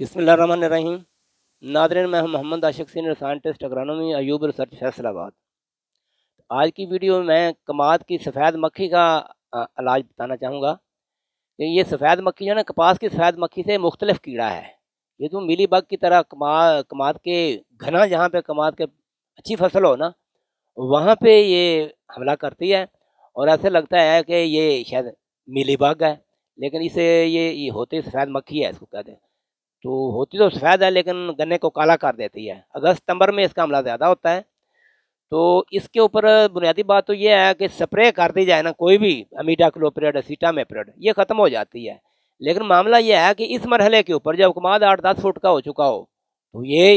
बसमिल रहीम नादरन मैं हूं Mohammad Ashiq senior scientist agronomy Ayub research Faisalabad तो आज की वीडियो में मैं कमाद की सफ़ेद मक्खी का इलाज बताना चाहूँगा कि ये सफ़ेद मक्खी जो है ना कपास की सफ़ेद मक्खी से मुख्तलिफ कीड़ा है ये तो मिली बग की तरह कमा कमाद के घना जहाँ पे कमाद के अच्छी फसल हो ना वहाँ पे ये हमला करती है और ऐसे लगता है कि ये शायद मिली बग है लेकिन इसे ये, ये होते सफ़ेद मक्खी है इसको कहते हैं तो होती तो सफ़ेद है लेकिन गन्ने को काला कर देती है अगस्त सितंबर में इसका हमला ज़्यादा होता है तो इसके ऊपर बुनियादी बात तो यह है कि स्प्रे कर दी जाए ना कोई भी अमीटा क्लोपरेड असीटा ये ख़त्म हो जाती है लेकिन मामला यह है कि इस मरहले के ऊपर जब कमाद आठ दस फुट का हो चुका हो तो ये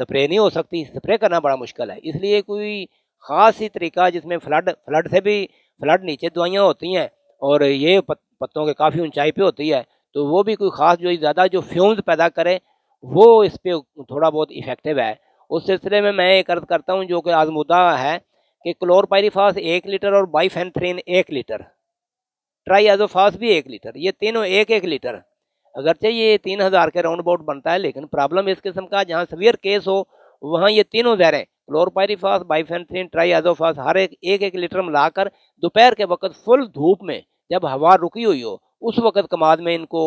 स्प्रे नहीं हो सकती स्प्रे करना बड़ा मुश्किल है इसलिए कोई ख़ास ही तरीका जिसमें फ्लड फ्लड से भी फ्लड नीचे दवाइयाँ होती हैं और ये पत्तों के काफ़ी ऊंचाई पे होती है तो वो भी कोई ख़ास जो ज़्यादा जो फ्यूम्स पैदा करे वो इस पर थोड़ा बहुत इफ़ेक्टिव है उस सिलसिले में मैं एक अर्ज़ करता हूँ जो कि आजमुदा है कि क्लोरपायरीफास एक लीटर और बाईफेंथ्रीन एक लीटर ट्राई एजोफास भी एक लीटर ये तीनों एक एक लीटर अगरचे ये तीन हज़ार के राउंड अबाउट बनता है लेकिन प्रॉब्लम इस किस्म का जहाँ सवियर केस हो वहाँ ये तीनों जहरें क्लोरपायरीफास ट्राई एजोफास हर एक एक एक लीटर मिलाकर दोपहर के वक्त फुल धूप में जब हवा रुकी हुई हो उस वक़्त कमाद में इनको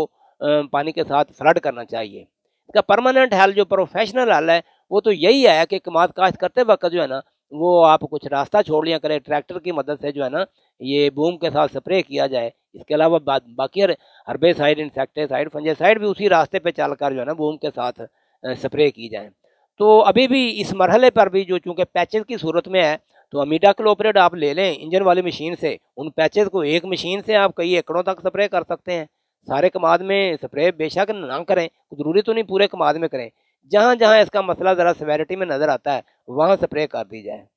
पानी के साथ फ्लड करना चाहिए इसका परमानेंट हल जो प्रोफेशनल हल है वो तो यही है कि कमाद काश्त करते वक्त जो है ना वो आप कुछ रास्ता छोड़ लिया करें ट्रैक्टर की मदद से जो है ना ये बूम के साथ स्प्रे किया जाए इसके अलावा बा, बाकी हरबे साइड इंसेक्टेसाइड फंजेसाइड भी उसी रास्ते पे चलकर जो है ना बूम के साथ स्प्रे की जाए तो अभी भी इस मरहले पर भी जो चूँकि पैचेज की सूरत में है तो अमीटा क्लोपरेट आप ले लें इंजन वाली मशीन से उन पैचेस को एक मशीन से आप कई एकड़ों तक स्प्रे कर सकते हैं सारे कमाद में स्प्रे बेशक ना करें ज़रूरी तो नहीं पूरे कमाद में करें जहाँ जहाँ इसका मसला ज़रा सवेरिटी में नज़र आता है वहाँ स्प्रे कर दी जाए